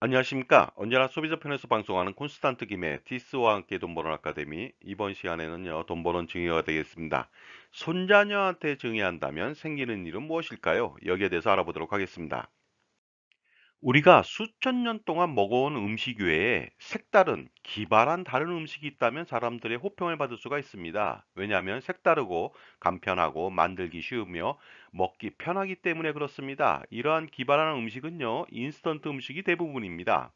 안녕하십니까. 언제나 소비자 편에서 방송하는 콘스탄트 김의 디스와 함께 돈 버는 아카데미 이번 시간에는요. 돈 버는 증여가 되겠습니다. 손자녀한테 증여한다면 생기는 일은 무엇일까요? 여기에 대해서 알아보도록 하겠습니다. 우리가 수천 년 동안 먹어온 음식 외에 색다른, 기발한 다른 음식이 있다면 사람들의 호평을 받을 수가 있습니다. 왜냐하면 색다르고 간편하고 만들기 쉬우며 먹기 편하기 때문에 그렇습니다. 이러한 기발한 음식은요, 인스턴트 음식이 대부분입니다.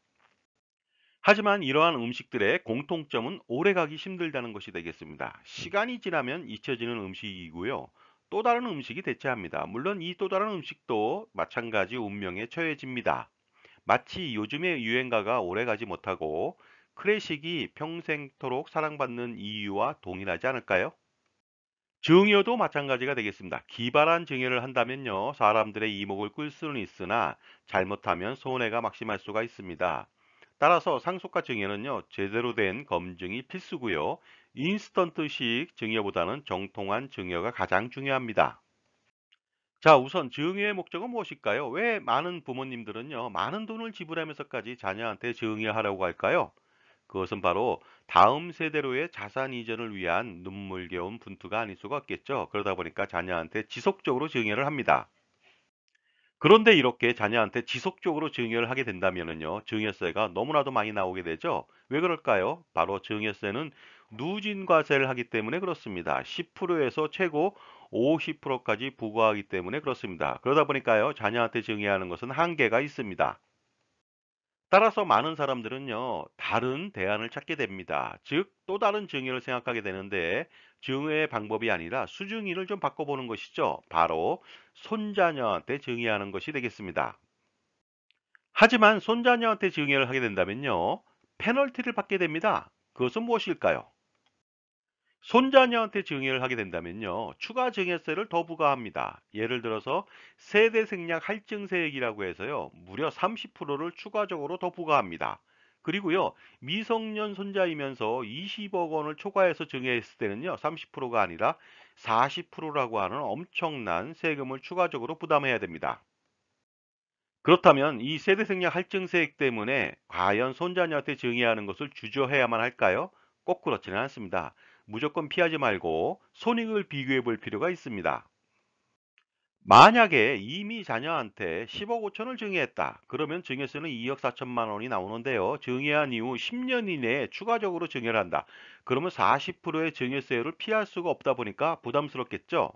하지만 이러한 음식들의 공통점은 오래가기 힘들다는 것이 되겠습니다. 시간이 지나면 잊혀지는 음식이고요. 또 다른 음식이 대체합니다. 물론 이 또 다른 음식도 마찬가지 운명에 처해집니다. 마치 요즘의 유행가가 오래가지 못하고 클래식이 평생토록 사랑받는 이유와 동일하지 않을까요? 증여도 마찬가지가 되겠습니다. 기발한 증여를 한다면요. 사람들의 이목을 끌 수는 있으나 잘못하면 손해가 막심할 수가 있습니다. 따라서 상속과 증여는요. 제대로 된 검증이 필수고요. 인스턴트식 증여보다는 정통한 증여가 가장 중요합니다. 자, 우선 증여의 목적은 무엇일까요? 왜 많은 부모님들은요, 많은 돈을 지불하면서까지 자녀한테 증여하려고 할까요? 그것은 바로 다음 세대로의 자산 이전을 위한 눈물겨운 분투가 아닐 수가 없겠죠. 그러다 보니까 자녀한테 지속적으로 증여를 합니다. 그런데 이렇게 자녀한테 지속적으로 증여를 하게 된다면요 증여세가 너무나도 많이 나오게 되죠. 왜 그럴까요? 바로 증여세는 누진과세를 하기 때문에 그렇습니다. 10%에서 최고 50%까지 부과하기 때문에 그렇습니다. 그러다 보니까요, 자녀한테 증여하는 것은 한계가 있습니다. 따라서 많은 사람들은요, 다른 대안을 찾게 됩니다. 즉, 또 다른 증여를 생각하게 되는데, 증여의 방법이 아니라 수증인을좀 바꿔보는 것이죠. 바로 손자녀한테 증여하는 것이 되겠습니다. 하지만 손자녀한테 증여를 하게 된다면요, 페널티를 받게 됩니다. 그것은 무엇일까요? 손자녀한테 증여를 하게 된다면요. 추가 증여세를 더 부과합니다. 예를 들어서 세대 생략 할증세액이라고 해서요. 무려 30%를 추가적으로 더 부과합니다. 그리고요. 미성년 손자이면서 20억 원을 초과해서 증여했을 때는요. 30%가 아니라 40%라고 하는 엄청난 세금을 추가적으로 부담해야 됩니다. 그렇다면 이 세대 생략 할증세액 때문에 과연 손자녀한테 증여하는 것을 주저해야만 할까요? 꼭 그렇지는 않습니다. 무조건 피하지 말고 손익을 비교해 볼 필요가 있습니다. 만약에 이미 자녀한테 10억 5천을 증여했다. 그러면 증여세는 2억 4천만 원이 나오는데요. 증여한 이후 10년 이내에 추가적으로 증여를 한다. 그러면 40%의 증여세를 피할 수가 없다 보니까 부담스럽겠죠.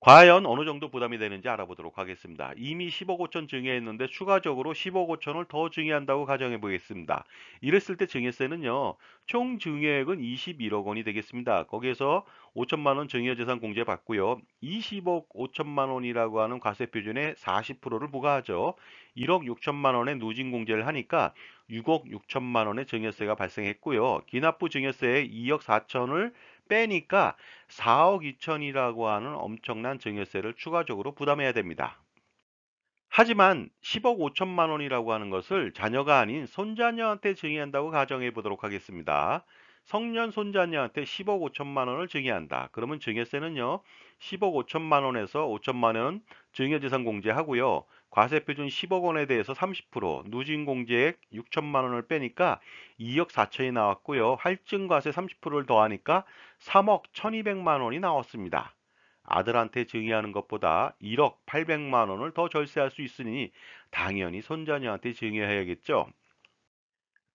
과연 어느 정도 부담이 되는지 알아보도록 하겠습니다. 이미 10억 5천 증여했는데 추가적으로 10억 5천을 더 증여한다고 가정해 보겠습니다. 이랬을 때 증여세는요. 총 증여액은 21억 원이 되겠습니다. 거기에서 5천만 원 증여재산 공제 받고요. 20억 5천만 원이라고 하는 과세 표준에 40%를 부과하죠. 1억 6천만 원의 누진 공제를 하니까 6억 6천만 원의 증여세가 발생했고요. 기납부 증여세에 2억 4천을 빼니까 4억 2천이라고 하는 엄청난 증여세를 추가적으로 부담해야 됩니다. 하지만 10억 5천만 원이라고 하는 것을 자녀가 아닌 손자녀한테 증여한다고 가정해 보도록 하겠습니다. 성년 손자녀한테 10억 5천만 원을 증여한다. 그러면 증여세는요. 10억 5천만 원에서 5천만 원 증여재산 공제하고요. 과세 표준 10억 원에 대해서 30% 누진 공제액 6천만 원을 빼니까 2억 4천이 나왔고요. 할증 과세 30%를 더하니까 3억 1,200만 원이 나왔습니다. 아들한테 증여하는 것보다 1억 800만 원을 더 절세할 수 있으니 당연히 손자녀한테 증여해야겠죠.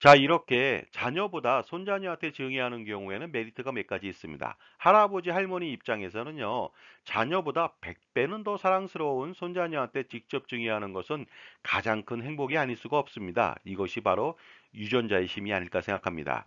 자, 이렇게 자녀보다 손자녀한테 증여하는 경우에는 메리트가 몇 가지 있습니다. 할아버지, 할머니 입장에서는요, 자녀보다 100배는 더 사랑스러운 손자녀한테 직접 증여하는 것은 가장 큰 행복이 아닐 수가 없습니다. 이것이 바로 유전자의 힘이 아닐까 생각합니다.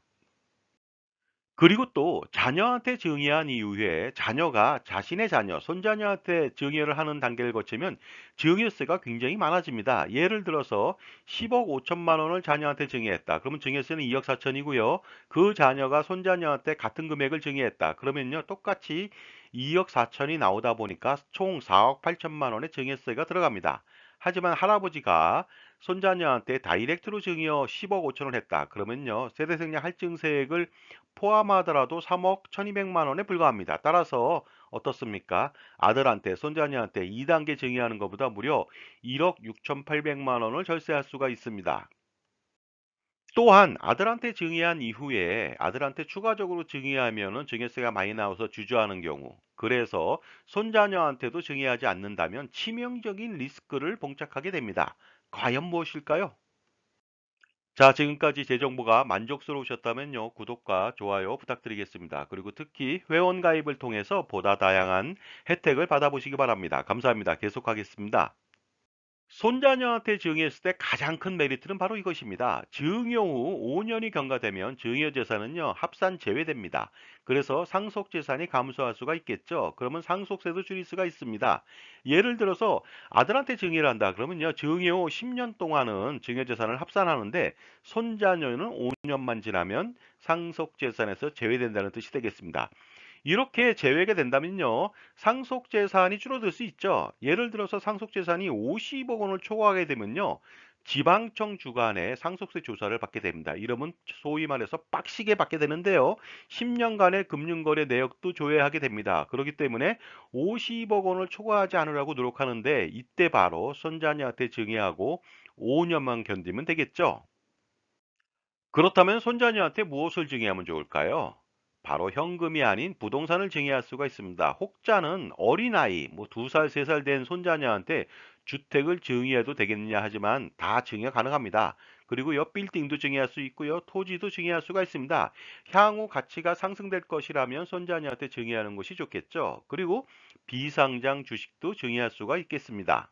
그리고 또 자녀한테 증여한 이후에 자녀가 자신의 자녀, 손자녀한테 증여를 하는 단계를 거치면 증여세가 굉장히 많아집니다. 예를 들어서 10억 5천만 원을 자녀한테 증여했다. 그러면 증여세는 2억 4천이고요. 그 자녀가 손자녀한테 같은 금액을 증여했다. 그러면요. 똑같이 2억 4천이 나오다 보니까 총 4억 8천만 원의 증여세가 들어갑니다. 하지만 할아버지가 손자녀한테 다이렉트로 증여 10억 5천을 했다. 그러면요. 세대생략 할증세액을 포함하더라도 3억 1200만 원에 불과합니다. 따라서 어떻습니까? 아들한테 손자녀한테 2단계 증여하는 것보다 무려 1억 6800만 원을 절세할 수가 있습니다. 또한 아들한테 증여한 이후에 아들한테 추가적으로 증여하면 증여세가 많이 나와서 주저하는 경우 그래서 손자녀한테도 증여하지 않는다면 치명적인 리스크를 봉착하게 됩니다. 과연 무엇일까요? 자 지금까지 제 정보가 만족스러우셨다면요 구독과 좋아요 부탁드리겠습니다. 그리고 특히 회원가입을 통해서 보다 다양한 혜택을 받아보시기 바랍니다. 감사합니다. 계속하겠습니다. 손자녀한테 증여했을 때 가장 큰 메리트는 바로 이것입니다. 증여 후 5년이 경과되면 증여 재산은요 합산 제외됩니다. 그래서 상속 재산이 감소할 수가 있겠죠. 그러면 상속세도 줄일 수가 있습니다. 예를 들어서 아들한테 증여를 한다 그러면요 증여 후 10년 동안은 증여 재산을 합산하는데 손자녀는 5년만 지나면 상속 재산에서 제외된다는 뜻이 되겠습니다. 이렇게 제외가 된다면요. 상속재산이 줄어들 수 있죠. 예를 들어서 상속재산이 50억 원을 초과하게 되면요. 지방청 주관의 상속세 조사를 받게 됩니다. 이러면 소위 말해서 빡시게 받게 되는데요. 10년간의 금융거래 내역도 조회하게 됩니다. 그렇기 때문에 50억 원을 초과하지 않으라고 노력하는데 이때 바로 손자녀한테 증여하고 5년만 견디면 되겠죠. 그렇다면 손자녀한테 무엇을 증여하면 좋을까요? 바로 현금이 아닌 부동산을 증여할 수가 있습니다. 혹자는 어린아이, 뭐 두 살, 세 살 된 손자녀한테 주택을 증여해도 되겠느냐 하지만 다 증여 가능합니다. 그리고 옆 빌딩도 증여할 수 있고요. 토지도 증여할 수가 있습니다. 향후 가치가 상승될 것이라면 손자녀한테 증여하는 것이 좋겠죠. 그리고 비상장 주식도 증여할 수가 있겠습니다.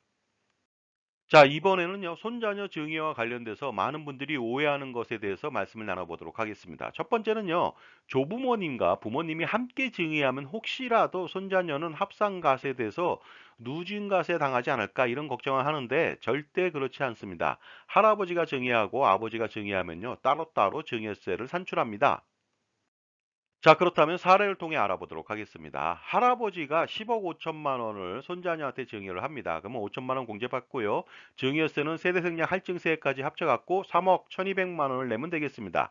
자, 이번에는요, 손자녀 증여와 관련돼서 많은 분들이 오해하는 것에 대해서 말씀을 나눠보도록 하겠습니다. 첫 번째는요, 조부모님과 부모님이 함께 증여하면 혹시라도 손자녀는 합산가세에 대해서 누진가세 당하지 않을까 이런 걱정을 하는데 절대 그렇지 않습니다. 할아버지가 증여하고 아버지가 증여하면요, 따로따로 증여세를 산출합니다. 자 그렇다면 사례를 통해 알아보도록 하겠습니다. 할아버지가 10억 5천만 원을 손자녀한테 증여를 합니다. 그러면 5천만 원 공제받고요. 증여세는 세대생략 할증세까지 합쳐갖고 3억 1200만 원을 내면 되겠습니다.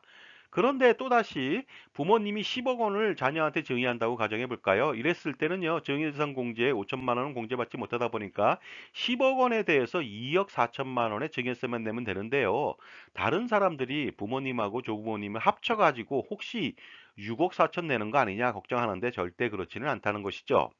그런데 또다시 부모님이 10억 원을 자녀한테 증여한다고 가정해 볼까요? 이랬을 때는요. 증여재산 공제에 5천만 원은 공제받지 못하다 보니까 10억 원에 대해서 2억 4천만 원의 증여세만 내면 되는데요. 다른 사람들이 부모님하고 조부모님을 합쳐가지고 혹시 6억 4천 내는 거 아니냐 걱정하는데 절대 그렇지는 않다는 것이죠.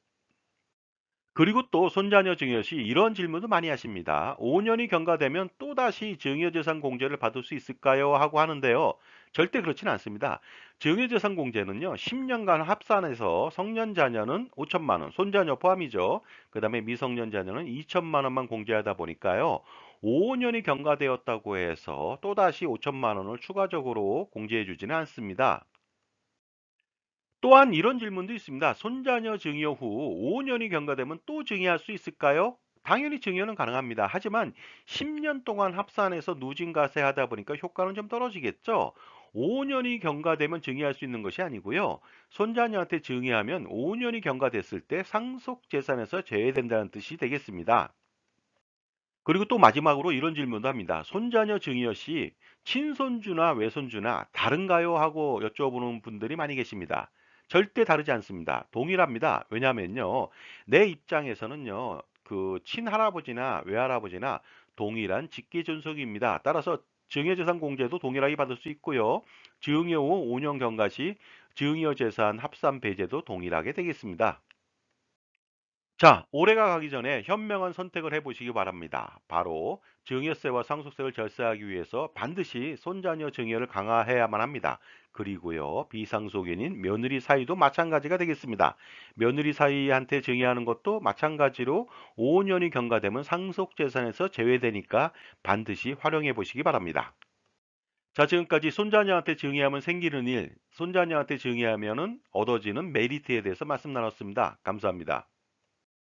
그리고 또 손자녀 증여시 이런 질문도 많이 하십니다. 5년이 경과되면 또다시 증여재산 공제를 받을 수 있을까요? 하고 하는데요. 절대 그렇지는 않습니다. 증여재산 공제는요. 10년간 합산해서 성년 자녀는 5천만 원, 손자녀 포함이죠. 그 다음에 미성년 자녀는 2천만 원만 공제하다 보니까요. 5년이 경과되었다고 해서 또다시 5천만 원을 추가적으로 공제해 주지는 않습니다. 또한 이런 질문도 있습니다. 손자녀 증여 후 5년이 경과되면 또 증여할 수 있을까요? 당연히 증여는 가능합니다. 하지만 10년 동안 합산해서 누진과세 하다 보니까 효과는 좀 떨어지겠죠. 5년이 경과되면 증여할 수 있는 것이 아니고요. 손자녀한테 증여하면 5년이 경과됐을 때 상속재산에서 제외된다는 뜻이 되겠습니다. 그리고 또 마지막으로 이런 질문도 합니다. 손자녀 증여 시 친손주나 외손주나 다른가요? 하고 여쭤보는 분들이 많이 계십니다. 절대 다르지 않습니다. 동일합니다. 왜냐면요. 내 입장에서는요. 그 친할아버지나 외할아버지나 동일한 직계 존속입니다. 따라서 증여재산 공제도 동일하게 받을 수 있고요. 증여 후 5년 경과 시 증여재산 합산 배제도 동일하게 되겠습니다. 자, 올해가 가기 전에 현명한 선택을 해보시기 바랍니다. 바로 증여세와 상속세를 절세하기 위해서 반드시 손자녀 증여를 강화해야만 합니다. 그리고요 비상속인인 며느리 사이도 마찬가지가 되겠습니다. 며느리 사이한테 증여하는 것도 마찬가지로 5년이 경과되면 상속재산에서 제외되니까 반드시 활용해 보시기 바랍니다. 자 지금까지 손자녀한테 증여하면 생기는 일, 손자녀한테 증여하면 얻어지는 메리트에 대해서 말씀 나눴습니다. 감사합니다.